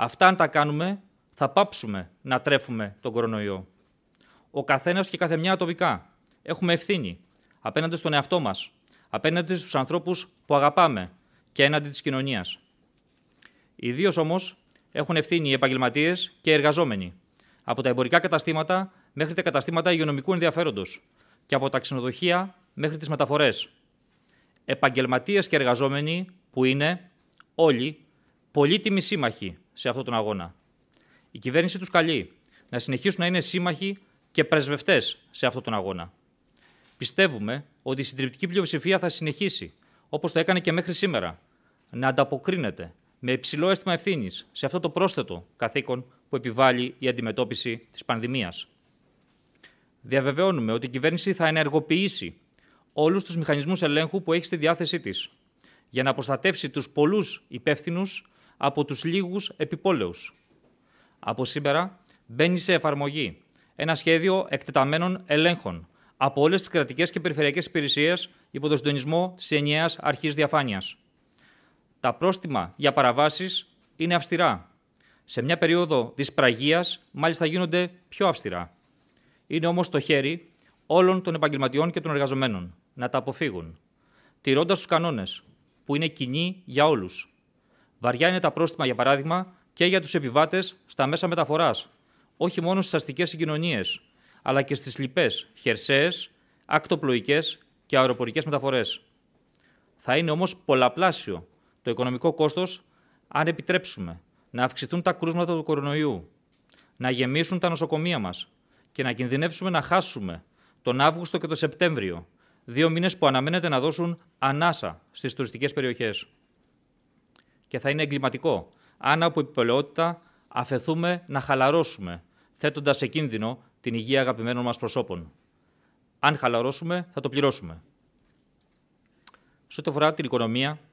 Αυτά αν τα κάνουμε, θα πάψουμε να τρέφουμε τον κορονοϊό. Ο καθένας και καθεμιά ατομικά. Έχουμε ευθύνη απέναντι στον εαυτό μας, απέναντι στους ανθρώπους που αγαπάμε και έναντι της κοινωνίας. Ιδίως όμως έχουν ευθύνη οι επαγγελματίες και οι εργαζόμενοι, από τα εμπορικά καταστήματα μέχρι τα καταστήματα υγειονομικού ενδιαφέροντος και από τα ξενοδοχεία μέχρι τις μεταφορές. Επαγγελματίες και εργαζόμενοι που είναι όλοι πολύτιμοι σύμμαχοι σε αυτόν τον αγώνα. Η κυβέρνηση τους καλεί να συνεχίσουν να είναι σύμμαχοι και πρεσβευτές σε αυτόν τον αγώνα. Πιστεύουμε ότι η συντριπτική πλειοψηφία θα συνεχίσει, όπως το έκανε και μέχρι σήμερα, να ανταποκρίνεται με υψηλό αίσθημα ευθύνης σε αυτό το πρόσθετο καθήκον που επιβάλλει η αντιμετώπιση της πανδημίας. Διαβεβαιώνουμε ότι η κυβέρνηση θα ενεργοποιήσει όλους τους μηχανισμούς ελέγχου που έχει στη διάθεσή της για να προστατεύσει τους πολλούς υπεύθυνους από τους λίγους επιπόλαιους. Από σήμερα μπαίνει σε εφαρμογή ένα σχέδιο εκτεταμένων ελέγχων από όλες τις κρατικές και περιφερειακές υπηρεσίες υπό τον συντονισμό της ενιαίας αρχής διαφάνειας. Τα πρόστιμα για παραβάσεις είναι αυστηρά. Σε μια περίοδο δυσπραγίας, μάλιστα γίνονται πιο αυστηρά. Είναι όμως το χέρι όλων των επαγγελματιών και των εργαζομένων να τα αποφύγουν, τηρώντας τους κανόνες που είναι κοινοί για όλους Βαριά είναι τα πρόστιμα, για παράδειγμα, και για τους επιβάτες στα μέσα μεταφοράς, όχι μόνο στις αστικές συγκοινωνίες, αλλά και στις λοιπέ, χερσαίες, ακτοπλοϊκές και αεροπορικές μεταφορές. Θα είναι όμως πολλαπλάσιο το οικονομικό κόστος αν επιτρέψουμε να αυξηθούν τα κρούσματα του κορονοϊού, να γεμίσουν τα νοσοκομεία μας και να κινδυνεύσουμε να χάσουμε τον Αύγουστο και τον Σεπτέμβριο, δύο μήνες που αναμένεται να δώσουν ανάσα στις τουριστικές περιοχές και θα είναι εγκληματικό. Αν από επιπολαιότητα αφαιθούμε να χαλαρώσουμε, θέτοντας σε κίνδυνο την υγεία αγαπημένων μας προσώπων. Αν χαλαρώσουμε, θα το πληρώσουμε. Σε ό,τι αφορά την οικονομία,